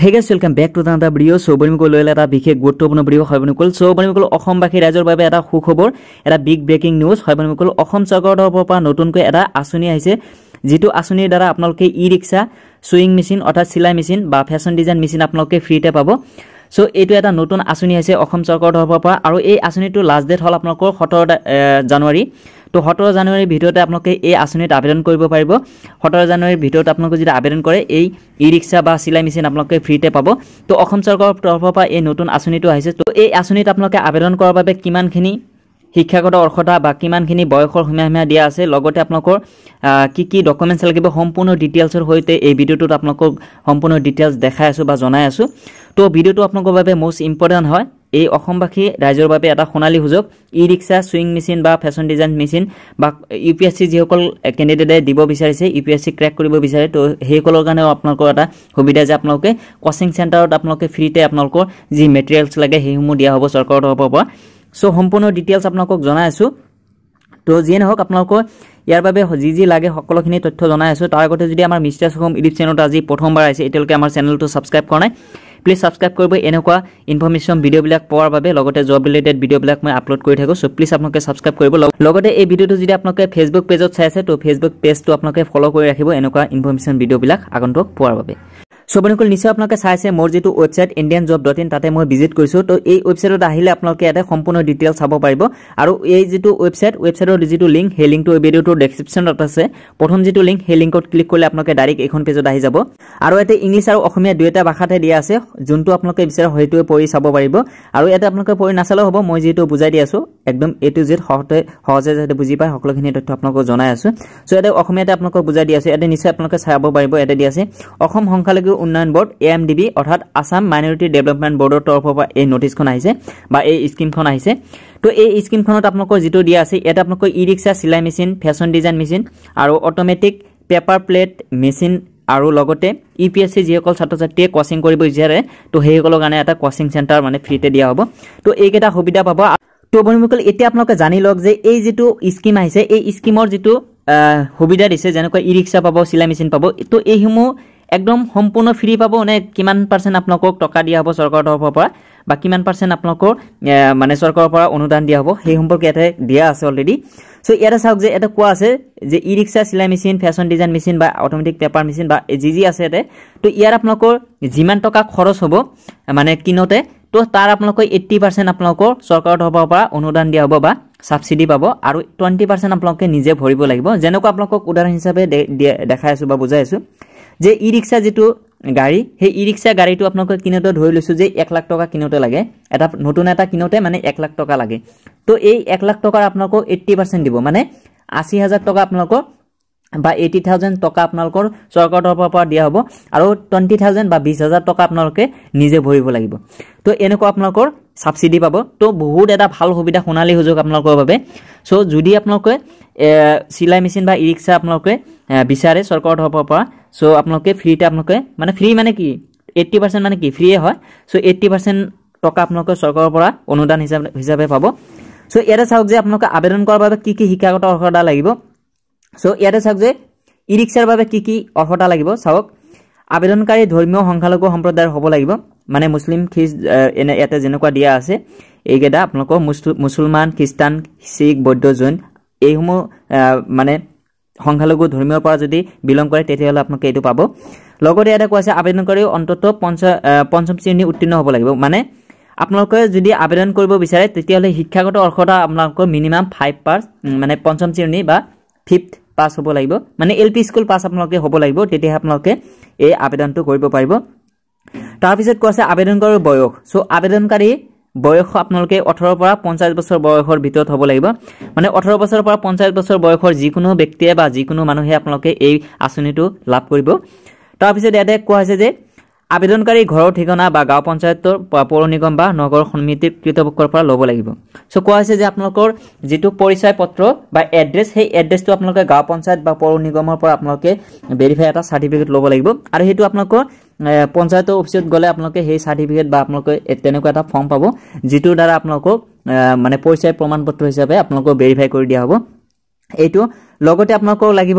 হেগেছ welcome back to the video' চৌবনীমুকুল লৈ এটা বিশেষ গুৰুত্বপূৰ্ণ ভিডিঅ' হয়বনীমুকুল চৌবনীমুকুল অসমবাসী ৰাইজৰ বাবে এটা সুখবৰ এটা বিগ ব্ৰেকিং নিউজ হয় হয়বনীমুকুল অসম চৰকাৰৰ তৰফৰ পৰা নতুনকৈ এটা আঁচনি আহিছে যিটো আঁচনিৰ দ্বাৰা আপোনালোকে ই ৰিক্সা চুইং মেচিন অৰ্থাৎ চিলাই মেচিন বা ফেশ্বন ডিজাইন মেচিন আপোনালোকে ফ্ৰীতে পাব চ' এইটো এটা নতুন আঁচনি আহিছে অসম চৰকাৰৰ তৰফৰ পৰা আৰু এই আঁচনিটোৰ লাষ্ট ডেট হ'ল আপোনালোকৰ সোতৰ জানুৱাৰী তো সোতৰ জানুৱাৰীৰ ভিতৰতে আপোনালোকে এই আঁচনিত আবেদন কৰিব পাৰিব সোতৰ জানুৱাৰীৰ ভিতৰত আপোনালোকে যদি আবেদন কৰে এই ই ৰিক্সা বা চিলাই মেচিন আপোনালোকে ফ্ৰীতে পাব তো অসম চৰকাৰৰ তৰফৰ পৰা এই নতুন আঁচনিটো আহিছে তো এই আঁচনিত আপোনালোকে আবেদন কৰাৰ বাবে কিমানখিনি শিক্ষাগত অৰ্হতা বা কিমানখিনি বয়সৰ সীমাসীমা দিয়া আছে লগতে আপোনালোকৰ কি কি ডকুমেণ্টছ লাগিব সম্পূৰ্ণ ডিটেইলছৰ সৈতে এই ভিডিঅ'টোত আপোনালোকক সম্পূৰ্ণ ডিটেইলছ দেখাই আছোঁ বা জনাই আছোঁ তো ভিডিঅ'টো আপোনালোকৰ বাবে মষ্ট ইম্পৰ্টেণ্ট হয় এই অসমবাসী ৰাইজৰ বাবে এটা সোণালী সুযোগ ই ৰিক্সা চুইং মেচিন বা ফেশ্বন ডিজাইন মেচিন বা ইউ পি এছ চি যিসকল কেণ্ডিডেটে দিব বিচাৰিছে U P S C crack কৰিব বিচাৰে তো সেইসকলৰ কাৰণেও আপোনালোকৰ এটা সুবিধা যে আপোনালোকে কচিং চেণ্টাৰত আপোনালোকে ফ্ৰীতে আপোনালোকৰ যি মেটেৰিয়েলছ লাগে সেইসমূহ দিয়া হ'ব চৰকাৰৰ তৰফৰ পৰা চ' সম্পূৰ্ণ ডিটেইলছ আপোনালোকক জনাই আছোঁ তো যিয়ে নহওক আপোনালোকৰ ইয়াৰ বাবে যি যি লাগে সকলোখিনি তথ্য জনাই আছোঁ তাৰ আগতে যদি আমাৰ মিষ্টাৰ্ছ হোম ইউটিউব চেনেলত আজি প্ৰথমবাৰ আহিছে এতিয়ালৈকে আমাৰ চেনেলটো ছাবস্ক্ৰাইব কৰা নাই প্লিজ ছাবস্ক্রাইব করব এনেকা ইনফরমেশন ভিডিওবিলাক পর জব রিলেটেড ভিডিওবিলাক মই আপলোড করে থাকো সো প্লিজ আপনাদের সাবস্ক্রাইব করব লগতে এই ভিডিওটি যদি আপনাদের ফেসবুক পেজত চাই আছে তো ফেসবুক পেজটো আপনাদের ফলো করে রাখব এনেকা ইনফরমেশন ভিডিওবিলাক আগন্তক পর সো বন্ধুসকল নিশ্চয় আপোনালোকে চাইছে মোৰ যিটো website Indian job dot in তাতে মই ভিজিট কৰিছোঁ তো এই ৱেবছাইটত আহিলে আপোনালোকে ইয়াতে সম্পূৰ্ণ ডিটেইল চাব পাৰিব আৰু এই যিটো ৱেবছাইট ৱেবছাইটৰ যিটো লিংক সেই লিংকটো এই ভিডিঅ'টোৰ ডেছক্ৰিপশ্যনত আছে প্ৰথম যিটো লিংক সেই লিংকত ক্লিক কৰিলে আপোনালোকে ডাইৰেক্ট এইখন পেজত আহি যাব আৰু ইয়াতে ইংলিছ আৰু অসমীয়া দুয়োটা ভাষাতে দিয়া আছে যোনটো আপোনালোকে বিচাৰে সেইটোৱে পঢ়ি চাব পাৰিব আৰু ইয়াতে আপোনালোকে পঢ়ি নাচালেও হ'ব মই যিহেতু বুজাই দি আছোঁ একদম এ টু জেদ সহতে সহজে যাতে বুজি পায় সকলোখিনি তথ্য আপোনালোকক জনাই আছোঁ চ' ইয়াতে অসমীয়াতে আপোনালোকক বুজাই দি আছোঁ ইয়াতে নিশ্চয় আপোনালোকে চাব পাৰিব ইয়াতে দি আছে অসম সংখ্যালঘু উন্নয়ন বোৰ্ড এ এম ডিবি অৰ্থাৎ আসাম মাইনৰিটি ডেভেলপমেন্ট তৰফৰ পৰা এই নোটিস আহিছে বা এই স্কিম আহিছে তো এই স্কিম আপনার যদি দিয়া আছে e এটা আপনার ই রিক্সা সিলাই মেচিন ফেশন ডিজাইন মেচিন আৰু অটোমেটিক পেপাৰ প্লেট মেশিন আৰ ই পি এস সি যখন ছাত্ৰ ছাত্ৰী কোচিং কৰিব বিচার তো সেইসল কারণে এটা কোচিং সেন্টার মানে ফ্রিতে দিয়া হবো তো এই কেটা সুবিধা পাব তো বন্ধুসল এটা আপনাদের জানি লোক যে এই যুক্ত স্কিম আহিছে এই স্কিমর যুক্ত সুবিধা দিছে যে ই রিক্সা পাব সিলাই মেচিন পাব তো এই সময় একদম সম্পূৰ্ণ ফ্ৰী পাব নে কিমান পাৰ্চেণ্ট আপোনালোকক টকা দিয়া হ'ব চৰকাৰৰ তৰফৰ পৰা বা কিমান পাৰ্চেণ্ট আপোনালোকৰ মানে চৰকাৰৰ পৰা অনুদান দিয়া হ'ব সেই সম্পৰ্কে ইয়াতে দিয়া আছে অলৰেডি চ' ইয়াতে চাওক যে ইয়াতে কোৱা আছে যে ই ৰিক্সা চিলাই মেচিন ফেশ্বন ডিজাইন মেচিন বা অট'মেটিক পেপাৰ মেচিন বা যি যি আছে ইয়াতে তো ইয়াত আপোনালোকৰ যিমান টকা খৰচ হ'ব মানে কিনোতে ত' তাৰ আপোনালোকৰ এইট্টি পাৰ্চেণ্ট আপোনালোকৰ চৰকাৰৰ তৰফৰ পৰা অনুদান দিয়া হ'ব বা ছাবচিডি পাব আৰু টুৱেণ্টি পাৰ্চেণ্ট আপোনালোকে নিজে ভৰিব লাগিব যেনেকুৱা আপোনালোকক উদাহৰণ হিচাপে দেখাই আছোঁ বা বুজাই আছোঁ যে ই ৰিক্সা যিটো গাড়ী সেই ই ৰিক্সা গাড়ীটো আপোনালোকে কিনোতে ধৰি লৈছোঁ যে এক লাখ টকা কিনোতে লাগে এটা নতুন এটা কিনোতে মানে এক লাখ টকা লাগে তো এই এক লাখ টকাৰ আপোনালোকক এইট্টি পাৰ্চেণ্ট দিব মানে আশী হাজাৰ টকা আপোনালোকক বা এইটি থাউজেণ্ড টকা আপোনালোকৰ চৰকাৰৰ তৰফৰ পৰা দিয়া হ'ব আৰু টুৱেণ্টি থাউজেণ্ড বা বিছ হাজাৰ টকা আপোনালোকে নিজে ভৰিব লাগিব তো এনেকুৱা আপোনালোকৰ ছাবচিডি পাব তো বহুত এটা ভাল সুবিধা সোণালী সুযোগ আপোনালোকৰ বাবে চ' যদি আপোনালোকে চিলাই মেচিন বা ই ৰিক্সা আপোনালোকে বিচাৰে চৰকাৰৰ তৰফৰ পৰা চ' আপোনালোকে ফ্ৰীতে আপোনালোকে মানে ফ্ৰী মানে কি এইট্টি পাৰ্চেণ্ট মানে কি ফ্ৰীয়ে হয় চ' এইট্টি পাৰ্চেণ্ট টকা আপোনালোকে চৰকাৰৰ পৰা অনুদান হিচাপে হিচাপে পাব চ' ইয়াতে চাওক যে আপোনালোকে আবেদন কৰাৰ বাবে কি কি শিক্ষাগত অৰ্হতা লাগিব চ' ইয়াতে চাওক যে ই ৰিক্সাৰ বাবে কি কি অৰ্হতা লাগিব চাওক আবেদনকাৰী ধৰ্মীয় সংখ্যালঘু সম্প্ৰদায়ৰ হ'ব লাগিব মানে মুছলিম খ্ৰীষ্ট এনে ইয়াতে যেনেকুৱা দিয়া আছে এইকেইটা আপোনালোকৰ মুছলমান খ্ৰীষ্টান শিখ বৌদ্ধ জৈন এইসমূহ মানে সংখ্যালঘু ধৰ্মীয়ৰ পৰা যদি বিলং কৰে তেতিয়াহ'লে আপোনালোকে এইটো পাব লগতে ইয়াতে হৈছে আবেদনকাৰী অন্ততঃ পঞ্চ পঞ্চম শ্ৰেণী উত্তীৰ্ণ হ'ব লাগিব মানে আপোনালোকে যদি আবেদন কৰিব বিচাৰে তেতিয়াহ'লে শিক্ষাগত অৰ্হতা আপোনালোকৰ মিনিমাম ফাইভ পাৰ্চ মানে পঞ্চম শ্ৰেণী বা ফিফ্থ পাছ হ'ব লাগিব মানে এল পি স্কুল পাছ আপোনালোকে হ'ব লাগিব তেতিয়াহে আপোনালোকে এই আবেদনটো কৰিব পাৰিব তাৰপিছত কোৱা কৈছে আবেদনকাৰীৰ বয়স চ' আবেদনকাৰী বয়স আপোনালোকে ওঠৰৰ পৰা পঞ্চাছ বছৰ বয়সৰ ভিতৰত হ'ব লাগিব মানে ওঠৰ বছৰৰ পৰা পঞ্চাছ বছৰ বয়সৰ যিকোনো ব্যক্তিয়ে বা যিকোনো মানুহে আপোনালোকে এই আঁচনিটো লাভ কৰিব তাৰপিছত ইয়াতে কোৱা হৈছে যে আবেদনকাৰী ঘৰৰ ঠিকনা বা গাঁও পঞ্চায়তৰ পৌৰ নিগম বা নগৰ সমিতিৰ কৃতপক্ষৰ পৰা ল'ব লাগিব চ' কোৱা হৈছে যে আপোনালোকৰ যিটো পৰিচয় পত্ৰ বা এড্ৰেছ সেই এড্ৰেছটো আপোনালোকে গাঁও পঞ্চায়ত বা পৌৰ নিগমৰ পৰা আপোনালোকে ভেৰিফাই এটা চাৰ্টিফিকেট ল'ব লাগিব আৰু সেইটো আপোনালোকৰ পঞ্চায়তৰ অফিচত গ'লে আপোনালোকে সেই চাৰ্টিফিকেট বা আপোনালোকে তেনেকুৱা এটা ফৰ্ম পাব যিটোৰ দ্বাৰা আপোনালোকক মানে পৰিচয় প্ৰমাণ পত্ৰ হিচাপে আপোনালোকক ভেৰিফাই কৰি দিয়া হ'ব এইটো লগতে আপোনালোকক লাগিব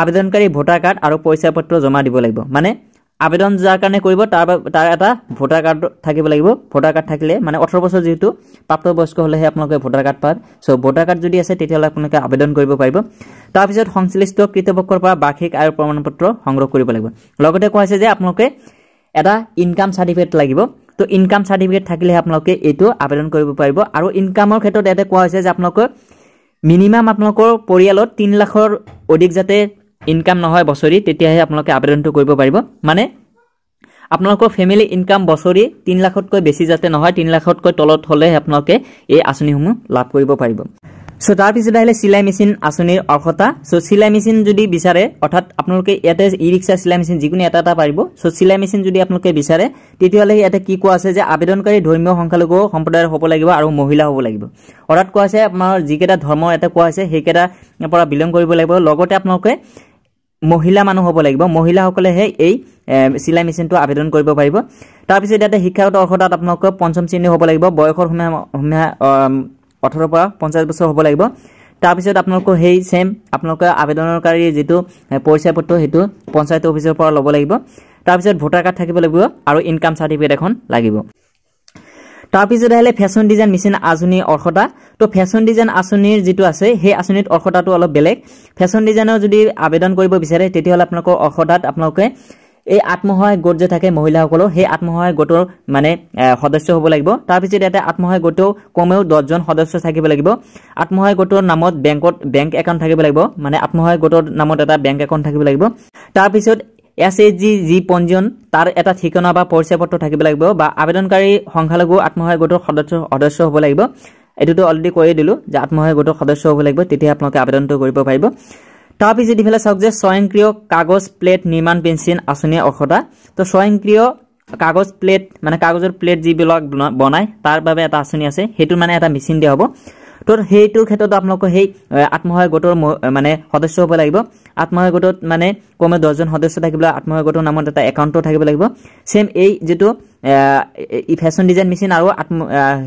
আবেদনকাৰী ভোটাৰ কাৰ্ড আৰু পৰিচয় পত্ৰ জমা দিব লাগিব মানে আবেদন যাৰ কাৰণে কৰিব তাৰ তাৰ এটা ভোটাৰ কাৰ্ড থাকিব লাগিব ভোটাৰ কাৰ্ড থাকিলে মানে ওঠৰ বছৰ যিহেতু প্ৰাপ্তবয়স্ক হ'লেহে আপোনালোকে ভোটাৰ কাৰ্ড পায় চ' ভোটাৰ কাৰ্ড যদি আছে তেতিয়াহ'লে আপোনালোকে আবেদন কৰিব পাৰিব তাৰপিছত সংশ্লিষ্ট কৃতপক্ষৰ পৰা বাৰ্ষিক আয়ৰ প্ৰমাণ পত্ৰ সংগ্ৰহ কৰিব লাগিব লগতে কোৱা হৈছে যে আপোনালোকে এটা ইনকাম চাৰ্টিফিকেট লাগিব ত' ইনকাম চাৰ্টিফিকেট থাকিলেহে আপোনালোকে এইটো আবেদন কৰিব পাৰিব আৰু ইনকামৰ ক্ষেত্ৰত ইয়াতে কোৱা হৈছে যে আপোনালোকৰ মিনিমাম আপোনালোকৰ পৰিয়ালত তিনি লাখৰ অধিক যাতে ইনকাম নহয় বছৰি তেতিয়াহে আপোনালোকে আবেদনটো কৰিব পাৰিব মানে আপোনালোকৰ ফেমিলি ইনকাম বছৰি তিনি লাখতকৈ বেছি যাতে নহয় তিনি লাখতকৈ তলত হ'লেহে আপোনালোকে এই আঁচনিসমূহ লাভ কৰিব পাৰিব চ' তাৰপিছত আহিলে চিলাই মেচিন আঁচনিৰ অৰ্হতা চ' চিলাই মেচিন যদি বিচাৰে অৰ্থাৎ আপোনালোকে ইয়াতে ই ৰিক্সা চিলাই মেচিন যিকোনো এটা এটা পাৰিব চ' চিলাই মেচিন যদি আপোনালোকে বিচাৰে তেতিয়াহ'লে ইয়াতে কি কোৱা আছে যে আবেদনকাৰী ধৰ্মীয় সংখ্যালঘু সম্প্ৰদায়ৰ হ'ব লাগিব আৰু মহিলা হ'ব লাগিব অৰ্থাৎ কোৱা হৈছে আপোনাৰ যিকেইটা ধৰ্ম ইয়াতে কোৱা হৈছে সেইকেইটাৰ পৰা বিলং কৰিব লাগিব লগতে আপোনালোকে মহিলা মানুহ হ'ব লাগিব মহিলাসকলেহে এই চিলাই মেচিনটো আবেদন কৰিব পাৰিব তাৰপিছত ইয়াতে শিক্ষাগত অৰ্হতাত আপোনালোকৰ পঞ্চম শ্ৰেণীৰ হ'ব লাগিব বয়সৰ সময় সময় ওঠৰৰ পৰা পঞ্চাছ বছৰ হ'ব লাগিব তাৰপিছত আপোনালোকৰ সেই ছেম আপোনালোকে আবেদনকাৰী যিটো পৰিচয় পত্ৰ সেইটো পঞ্চায়ত অফিচৰ পৰা ল'ব লাগিব তাৰপিছত ভোটাৰ কাৰ্ড থাকিব লাগিব আৰু ইনকাম চাৰ্টিফিকেট এখন লাগিব তাৰপিছত আহিলে ফেশ্বন ডিজাইন মেচিন আঁচনি অৰ্হতা তো ফেশ্বন ডিজাইন আঁচনিৰ যিটো আছে সেই আঁচনিত অৰ্হতাটো অলপ বেলেগ ফেশ্বন ডিজাইনৰ যদি আবেদন কৰিব বিচাৰে তেতিয়াহ'লে আপোনালোকৰ অৰ্হতাত আপোনালোকে এই আত্মসহায়ক গোট যে থাকে মহিলাসকলৰ সেই আত্মসহায়ক গোটৰ মানে সদস্য হ'ব লাগিব তাৰপিছত ইয়াতে আত্মসহায়ক গোটেও কমেও দহজন সদস্য থাকিব লাগিব আত্মসহায়ক গোটৰ নামত বেংকত বেংক একাউণ্ট থাকিব লাগিব মানে আত্মসহায়ক গোটৰ নামত এটা বেংক একাউণ্ট থাকিব লাগিব তাৰপিছত এছ এইচ জি যি পঞ্জীয়ন তাৰ এটা ঠিকনা বা পৰিচয় পত্ৰ থাকিব লাগিব বা আবেদনকাৰী সংখ্যালঘু আত্মসহায়ক গোটৰ সদস্য সদস্য হ'ব লাগিব এইটোতো অলৰেডি কৈয়ে দিলোঁ যে আত্মসহায়ক গোটৰ সদস্য হ'ব লাগিব তেতিয়াহে আপোনালোকে আবেদনটো কৰিব পাৰিব তাৰপিছত ইফালে চাওক যে স্বয়ংক্ৰিয় কাগজ প্লেট নিৰ্মাণ পেঞ্চিন আঁচনিৰ অৰ্হতা তো স্বয়ংক্ৰিয় কাগজ প্লেট মানে কাগজৰ প্লেট যিবিলাক বনায় তাৰ বাবে এটা আঁচনি আছে সেইটো মানে এটা মেচিন দিয়া হ'ব তো সেইটোৰ ক্ষেত্ৰত আপোনালোকৰ সেই আত্মসহায়ক গোটৰ মানে সদস্য হ'ব লাগিব আত্মসহায়ক গোটত মানে কমে দহজন সদস্য থাকিবলৈ আত্মসহায়ক গোটৰ নামত এটা একাউণ্টো থাকিব লাগিব চেম এই যিটো ই ফেশ্বন ডিজাইন মেচিন আৰু আত্ম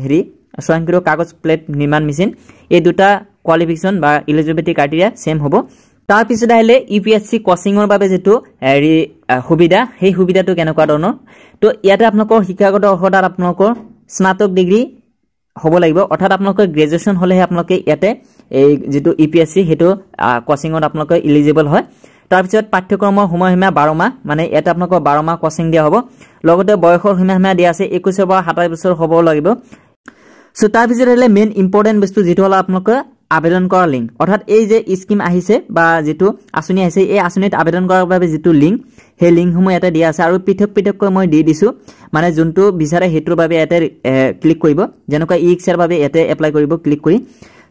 হেৰি স্বয়ংক্ৰিয় কাগজ প্লেট নিৰ্মাণ মেচিন এই দুটা কোৱালিফিকেশ্যন বা ইলিজিবিলিটি ক্ৰাইটেৰিয়া চেম হ'ব তাৰপিছত আহিলে ইউ পি এছ চি কচিঙৰ বাবে যিটো হেৰি সুবিধা সেই সুবিধাটো কেনেকুৱা ধৰণৰ তো ইয়াতে আপোনালোকৰ শিক্ষাগত অৰ্হতাত আপোনালোকৰ স্নাতক ডিগ্ৰী হ'ব লাগিব অৰ্থাৎ আপোনালোকে গ্ৰেজুৱেশ্যন হ'লেহে আপোনালোকে ইয়াতে এই যিটো ই পি এছ চি সেইটো কচিঙত আপোনালোকে ইলিজিবল হয় তাৰপিছত পাঠ্যক্ৰমৰ সময়সীমা মাহ মানে ইয়াতে আপোনালোকৰ বাৰমাহ কচিং দিয়া হ'ব লগতে বয়সৰ সীমা সীমা দিয়া আছে একৈছৰ পৰা সাতাইছ বছৰ হ'ব লাগিব চ' তাৰপিছত আহিলে মেইন ইম্পৰ্টেণ্ট বস্তু যিটো হ'ল আপোনালোকৰ আবেদন কৰা লিংক অৰ্থাৎ এই যে স্কিম আহিছে বা যিটো আঁচনি আহিছে এই আঁচনিত আবেদন কৰাৰ বাবে যিটো লিংক সেই লিংকসমূহ ইয়াতে দিয়া আছে আৰু পৃথক পৃথককৈ মই দি দিছোঁ মানে যোনটো বিচাৰে সেইটোৰ বাবে ইয়াতে ক্লিক কৰিব যেনেকুৱা ই ৰিক্সাৰ বাবে ইয়াতে এপ্লাই কৰিব ক্লিক কৰি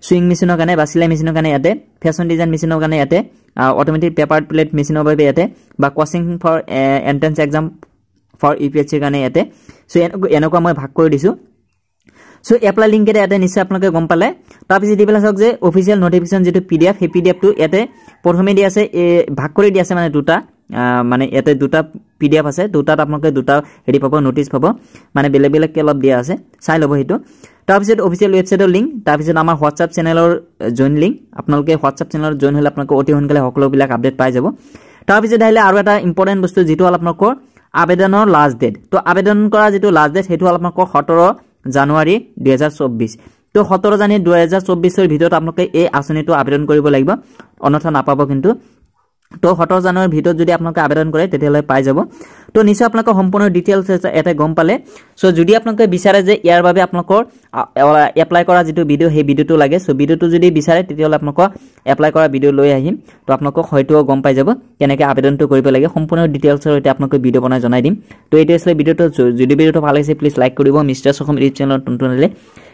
চুইং মেচিনৰ কাৰণে বা চিলাই মেচিনৰ কাৰণে ইয়াতে ফেশ্বন ডিজাইন মেচিনৰ কাৰণে ইয়াতে অট'মেটিক পেপাৰ প্লেট মেচিনৰ বাবে ইয়াতে বা coaching for entrance exam for U P S চিৰ কাৰণে ইয়াতে চ' এনেকুৱা মই ভাগ কৰি দিছোঁ সো এপ্লাই লিংক ইয়াতে নিশ্চয় আপোনালোকে গম পালে তাৰপিছত দি পেলাই চাওক যে অফিচিয়েল নটিফিকেশ্যন যিটো পি ডি এফ সেই পি ডি এফটো ইয়াতে প্ৰথমে দিয়া আছে এই ভাগ কৰি দিয়া আছে মানে দুটা মানে ইয়াতে দুটা পি ডি এফ আছে দুটাত আপোনালোকে দুটা হেৰি পাব নটিচ পাব মানে বেলেগ বেলেগকৈ অলপ দিয়া আছে চাই ল'ব সেইটো তাৰপিছত অফিচিয়েল ৱেবছাইটৰ লিংক তাৰপিছত আমাৰ হোৱাটছআপ চেনেলৰ জইন লিংক আপোনালোকে হোৱাটছআপ চেনেলত জইন হ'লে আপোনালোকে অতি সোনকালে সকলোবিলাক আপডেট পাই যাব তাৰপিছত আহিলে আৰু এটা ইম্পৰ্টেণ্ট বস্তু যিটো হ'ল আপোনালোকৰ আবেদনৰ লাষ্ট ডেট তো আবেদন কৰা যিটো লাষ্ট ডেট সেইটো হ'ল আপোনালোকৰ সোতৰ জানুৱাৰী দুহেজাৰ চৌব্বিছ ত' সোতৰ জানুৱাৰী দুহেজাৰ চৌব্বিছৰ ভিতৰত আপোনালোকে এই আঁচনিটো আবেদন কৰিব লাগিব অন্যথা নাপাব কিন্তু তো সোতৰ জানুৱাৰীৰ ভিতৰত যদি আপোনালোকে আবেদন কৰে তেতিয়াহ'লে পাই যাব তো নিশ্চয় আপোনালোকে সম্পূৰ্ণ ডিটেইলছ এটা গম পালে চ' যদি আপোনালোকে বিচাৰে যে ইয়াৰ বাবে আপোনালোকৰ এপ্লাই কৰা যিটো ভিডিঅ' সেই ভিডিঅ'টো লাগে চ' ভিডিঅ'টো যদি বিচাৰে তেতিয়াহ'লে আপোনালোকক এপ্লাই কৰা ভিডিঅ' লৈ আহিম তো আপোনালোকক হয়তো গম পাই যাব কেনেকৈ আবেদনটো কৰিব লাগে সম্পূৰ্ণ ডিটেইলছৰ সৈতে আপোনালোকে ভিডিঅ' বনাই জনাই দিম তো এইটো আছিলে ভিডিঅ'টো যদি ভিডিঅ'টো ভাল লাগিছে প্লিজ লাইক কৰিব মিষ্টাৰ্ছ অসম ইউটিউব চেনেলত নতুন হ'লে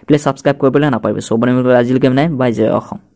প্লিজ ছাবস্ক্ৰাইব কৰিবলৈ নাপাৰিব চবনে আজিলৈকে মানে বাই জয় অসম